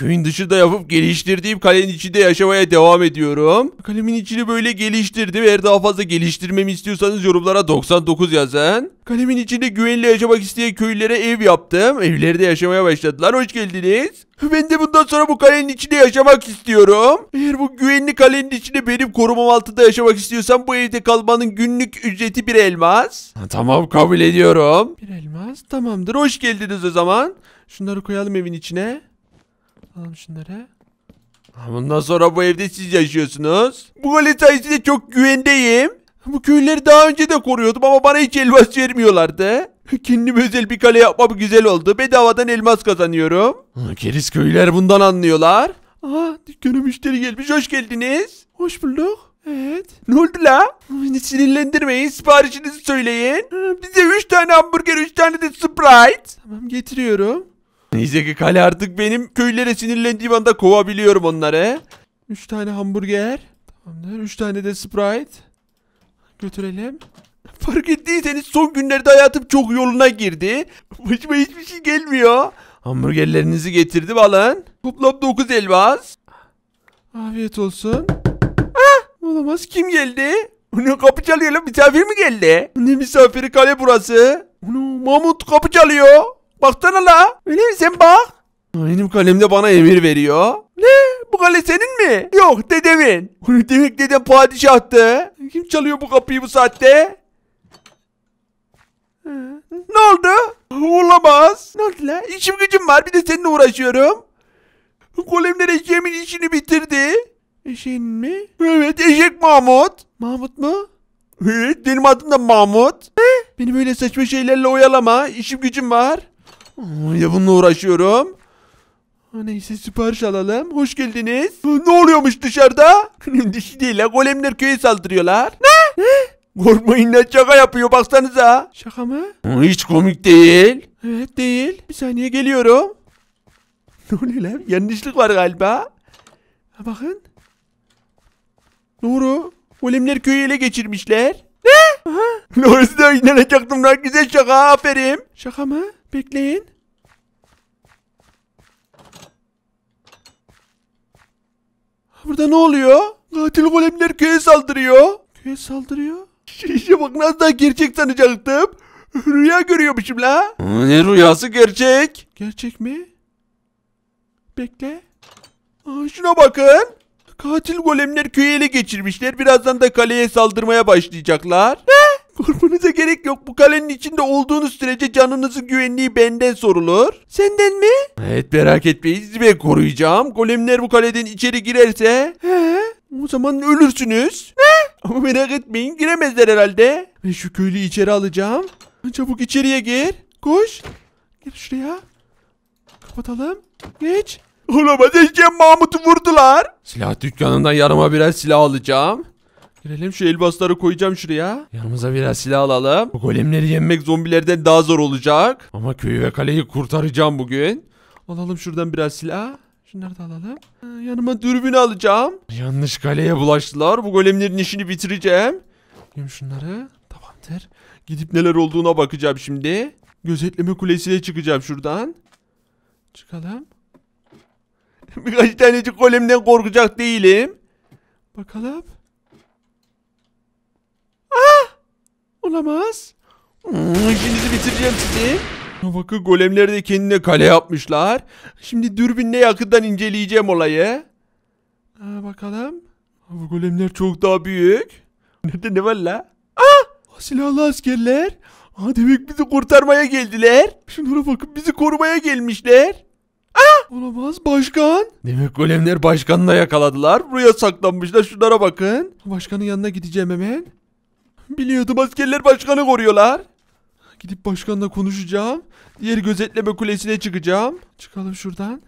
Köyün dışında yapıp geliştirdiğim kalenin içinde yaşamaya devam ediyorum. Kalemin içini böyle geliştirdim. Eğer daha fazla geliştirmemi istiyorsanız yorumlara 99 yazın. Kalemin içinde güvenli yaşamak isteyen köylülere ev yaptım. Evlerde yaşamaya başladılar. Hoş geldiniz. Ben de bundan sonra bu kalenin içinde yaşamak istiyorum. Eğer bu güvenli kalenin içinde benim korumam altında yaşamak istiyorsan bu evde kalmanın günlük ücreti bir elmas. Ha, tamam kabul ediyorum. Bir elmas tamamdır. Hoş geldiniz o zaman. Şunları koyalım evin içine. Alalım şunları. Bundan sonra bu evde siz yaşıyorsunuz. Bu kale sayesinde çok güvendeyim. Bu köyleri daha önce de koruyordum ama bana hiç elmas vermiyorlardı. Kendime özel bir kale yapmam güzel oldu. Bedavadan elmas kazanıyorum. Keriz köyler bundan anlıyorlar. Aa dükkana müşteri gelmiş. Hoş geldiniz. Hoş bulduk. Evet. Ne oldu la? Beni sinirlendirmeyin. Siparişinizi söyleyin. Bize 3 tane hamburger, 3 tane de Sprite. Tamam getiriyorum. Neyse ki kale artık benim köylere sinirlendiğim anda kovabiliyorum onları. Üç tane hamburger. Tamamdır. Üç tane de Sprite. Götürelim. Fark ettiyseniz son günlerde hayatım çok yoluna girdi. Başıma hiçbir şey gelmiyor. Hamburgerlerinizi getirdim alın. Toplam 9 elmas. Afiyet olsun. Ah, olamaz kim geldi? Ne kapı çalıyor lan misafir mi geldi? Ne misafiri kale burası? Onu Mahmut kapı çalıyor. Baksana la. Öyle sen bak. Benim kalemde bana emir veriyor. Ne? Bu kale senin mi? Yok dedemin. Demek dedem padişahtı. Kim çalıyor bu kapıyı bu saatte? Ee, ne oldu? Olamaz. Ne oldu la? İşim gücüm var bir de seninle uğraşıyorum. Golemler eşeğimin işini bitirdi. Eşeğin mi? Evet eşek Mahmut. Mahmut mu? Evet benim adım da Mahmut. He? Beni böyle saçma şeylerle oyalama. İşim gücüm var. Ya bununla uğraşıyorum. Neyse sipariş alalım. Hoş geldiniz. Ne oluyormuş dışarıda? Dişi değil la golemler köye saldırıyorlar. Ne? Korkmayın ne şaka yapıyor baksanıza. Şaka mı? Hiç komik değil. Evet değil. Bir saniye geliyorum. Ne oluyor lan? Yanlışlık var galiba. Ha, bakın. Doğru. Golemler köyü ele geçirmişler. Ne? Aha. Orası da inanacaktım lan güzel şaka aferin. Şaka mı? Bekleyin. Burada ne oluyor? Katil golemler köye saldırıyor. Köye saldırıyor? İşe bak nasıl daha gerçek sanacaktım. Rüya görüyormuşum la. Ne rüyası gerçek? Gerçek mi? Bekle. Aa, şuna bakın. Katil golemler köyü ele geçirmişler. Birazdan da kaleye saldırmaya başlayacaklar. Ha! Korkmanıza gerek yok. Bu kalenin içinde olduğunuz sürece canınızın güvenliği benden sorulur. Senden mi? Evet merak etmeyin ve koruyacağım. Golemler bu kaleden içeri girerse... He? O zaman ölürsünüz. He? Ama merak etmeyin giremezler herhalde. Ben şu köylü içeri alacağım. Çabuk içeriye gir. Koş. Gir şuraya. Kapatalım. Geç. Olamaz Ecem Mahmut'u vurdular. Silah dükkanından yarım'a birer silah alacağım. Girelim şu elbasları koyacağım şuraya. Yanımıza biraz silah alalım. Bu golemleri yenmek zombilerden daha zor olacak. Ama köyü ve kaleyi kurtaracağım bugün. Alalım şuradan biraz silah. Şunları da alalım. Ee, yanıma dürbün alacağım. Yanlış kaleye bulaştılar. Bu golemlerin işini bitireceğim. Yem şunları. Tamamdır. Gidip neler olduğuna bakacağım şimdi. Gözetleme kulesine çıkacağım şuradan. Çıkalım. Birkaç tanecik golemden korkacak değilim. Bakalım. Olamaz. İşinizi hmm, bitireceğim sizi. Bakın golemleri de kendine kale yapmışlar. Şimdi dürbünle yakından inceleyeceğim olayı. Ha, bakalım. Bu golemler çok daha büyük. Nerede ne var la? Ah! ah silahlı askerler. Ha, demek bizi kurtarmaya geldiler. Şunlara bakın bizi korumaya gelmişler. Ah! Olamaz başkan. Demek golemler başkanla yakaladılar. Buraya saklanmışlar şunlara bakın. Başkanın yanına gideceğim hemen. Biliyordum askerler başkanı koruyorlar. Gidip başkanla konuşacağım. Diğer gözetleme kulesine çıkacağım. Çıkalım şuradan.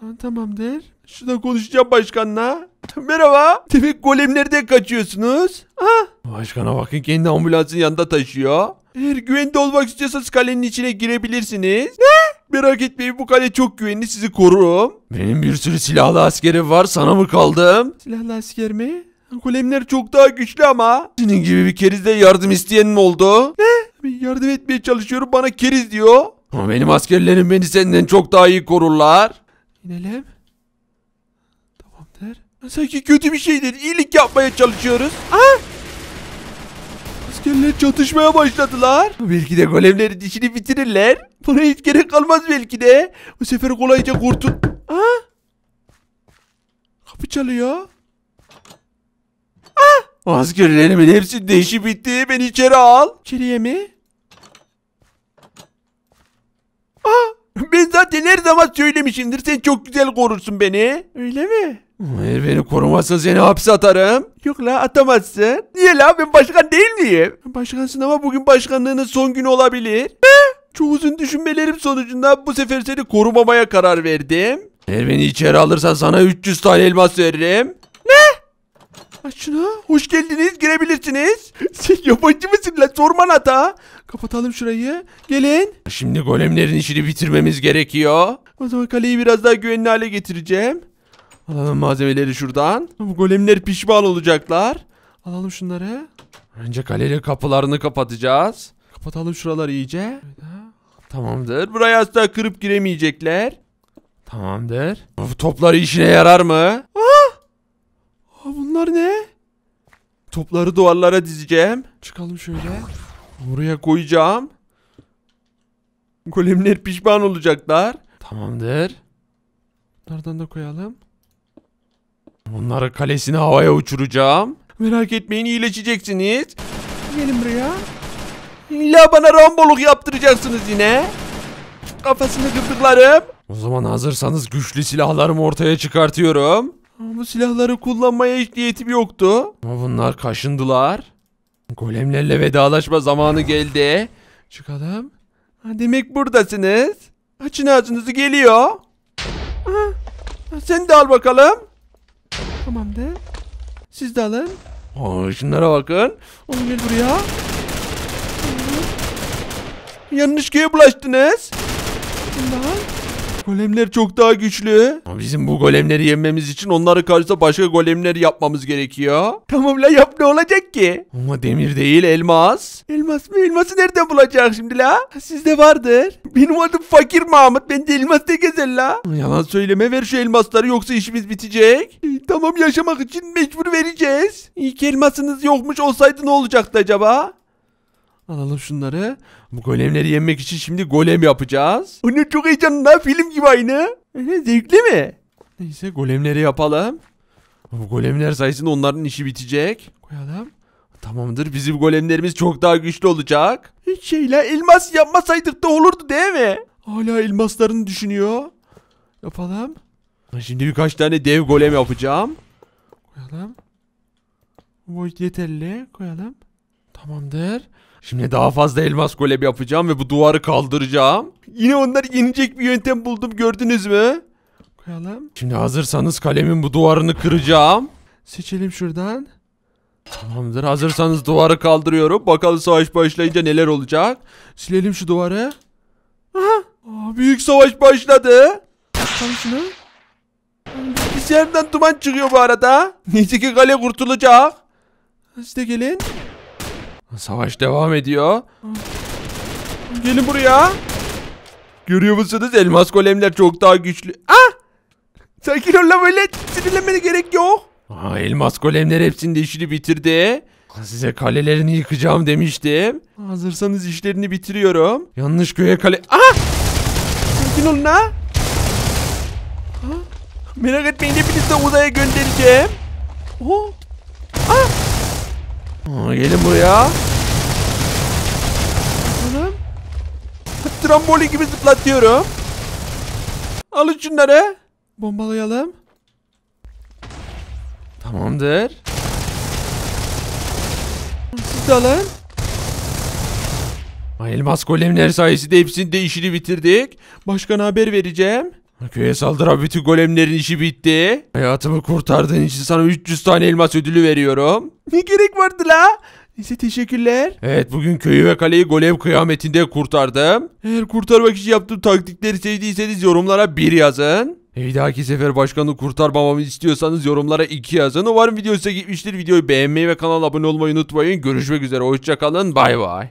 Ha, tamamdır. Şurada konuşacağım başkanla. Merhaba. Demek golemlerden kaçıyorsunuz. Ha? Başkana bakın kendi ambulansın yanında taşıyor. Eğer güvende olmak istiyorsanız kalenin içine girebilirsiniz. Ne? Merak etmeyin bu kale çok güvenli sizi korurum. Benim bir sürü silahlı askerim var sana mı kaldım? Silahlı asker mi? Golemler çok daha güçlü ama. Senin gibi bir kerizde yardım isteyenin oldu. Ne? Ben yardım etmeye çalışıyorum bana keriz diyor. Ama benim askerlerim beni senden çok daha iyi korurlar. İnelim. Tamamdır. Sanki kötü bir şeydir. İyilik yapmaya çalışıyoruz. Ha? Askerler çatışmaya başladılar. Belki de golemlerin işini bitirirler. Buna hiç gerek kalmaz belki de. Bu sefer kolayca kurtul... Ha? Kapı çalıyor. O askerlerimin hepsinde işi bitti. Beni içeri al. İçeriye mi? Aa, ah, ben zaten her zaman söylemişimdir. Sen çok güzel korursun beni. Öyle mi? Eğer beni korumazsan seni hapse atarım. Yok la atamazsın. Niye la ben başkan değil miyim? Başkansın ama bugün başkanlığının son günü olabilir. He? Çok uzun düşünmelerim sonucunda bu sefer seni korumamaya karar verdim. Eğer beni içeri alırsan sana 300 tane elmas veririm. Aç Hoş geldiniz. Girebilirsiniz. Sen yabancı mısın lan? Sorman hata. Kapatalım şurayı. Gelin. Şimdi golemlerin işini bitirmemiz gerekiyor. O zaman kaleyi biraz daha güvenli hale getireceğim. Alalım malzemeleri şuradan. Bu golemler pişman olacaklar. Alalım şunları. Önce kaleyle kapılarını kapatacağız. Kapatalım şuraları iyice. Tamamdır. Buraya asla kırıp giremeyecekler. Tamamdır. Bu topları işine yarar mı? Bunlar ne? Topları duvarlara dizeceğim. Çıkalım şöyle. Oraya koyacağım. Golemler pişman olacaklar. Tamamdır. Nereden de koyalım. Bunları kalesini havaya uçuracağım. Merak etmeyin iyileşeceksiniz. Gelin buraya. İlla bana ramboluk yaptıracaksınız yine. Kafasını gıdırlarım. O zaman hazırsanız güçlü silahlarımı ortaya çıkartıyorum. Bu silahları kullanmaya hiç niyetim yoktu. Ama bunlar kaşındılar. Golemlerle vedalaşma zamanı geldi. Çıkalım. Ha, demek buradasınız. Açın ağzınızı geliyor. Ha, sen de al bakalım. Tamamdır. Siz de alın. Aa, şunlara bakın. Oğlum gel buraya. Yanlış köye bulaştınız. Bundan. Golemler çok daha güçlü. Ama Bizim bu golemleri yenmemiz için onları karşısında başka golemleri yapmamız gerekiyor. Tamam la yap ne olacak ki? Ama demir değil elmas. Elmas mı? Elması nereden bulacak şimdi la? Sizde vardır. Benim adım Fakir Mahmut. Ben de elmas ne gezer la? Yalan söyleme ver şu elmasları yoksa işimiz bitecek. E, tamam yaşamak için mecbur vereceğiz. İlk elmasınız yokmuş olsaydı ne olacaktı acaba? Alalım şunları. Bu golemleri yemek için şimdi golem yapacağız. Anne çok heyecanlı film gibi aynı. Anne zevkli mi? Neyse golemleri yapalım. Bu golemler sayesinde onların işi bitecek. Koyalım. Tamamdır bizim golemlerimiz çok daha güçlü olacak. Hiç şeyle elmas yapmasaydık da olurdu değil mi? Hala elmaslarını düşünüyor. Yapalım. Şimdi birkaç tane dev golem yapacağım. Koyalım. Bu yeterli. Koyalım. Tamamdır. Şimdi daha fazla elmas golem yapacağım ve bu duvarı kaldıracağım. Yine onlar yenecek bir yöntem buldum gördünüz mü? Koyalım. Şimdi hazırsanız kalemin bu duvarını kıracağım. Seçelim şuradan. Tamamdır hazırsanız duvarı kaldırıyorum. Bakalım savaş başlayınca neler olacak. Silelim şu duvarı. Aha. Aa, büyük savaş başladı. Bakalım şunu. yerden duman çıkıyor bu arada. Neyse ki kale kurtulacak. Siz de gelin. Savaş devam ediyor. Gelin buraya. Görüyor musunuz? Elmas golemler çok daha güçlü. Ah! Sakin ol lan böyle sinirlenmene gerek yok. Aa, elmas golemler hepsini de işini bitirdi. Size kalelerini yıkacağım demiştim. Hazırsanız işlerini bitiriyorum. Yanlış köye kale... Ah! Sakin olun ha. ha? Merak etmeyin hepinizi uzaya göndereceğim. Oh! Ah! Aa, gelin buraya. Oğlum. Tramboli gibi zıplatıyorum. Alın şunları. Bombalayalım. Tamamdır. Siz de alın. Elmas golemler sayesinde hepsini de işini bitirdik. Başkana haber vereceğim. Köye saldıran bütün golemlerin işi bitti. Hayatımı kurtardığın için sana 300 tane elmas ödülü veriyorum. Ne gerek vardı la? Neyse teşekkürler. Evet bugün köyü ve kaleyi golem kıyametinde kurtardım. Eğer kurtarmak için yaptığım taktikleri sevdiyseniz yorumlara bir yazın. E, bir dahaki sefer başkanı kurtarmamamı istiyorsanız yorumlara 2 yazın. Umarım video size gitmiştir. Videoyu beğenmeyi ve kanala abone olmayı unutmayın. Görüşmek üzere. Hoşçakalın. Bay bay.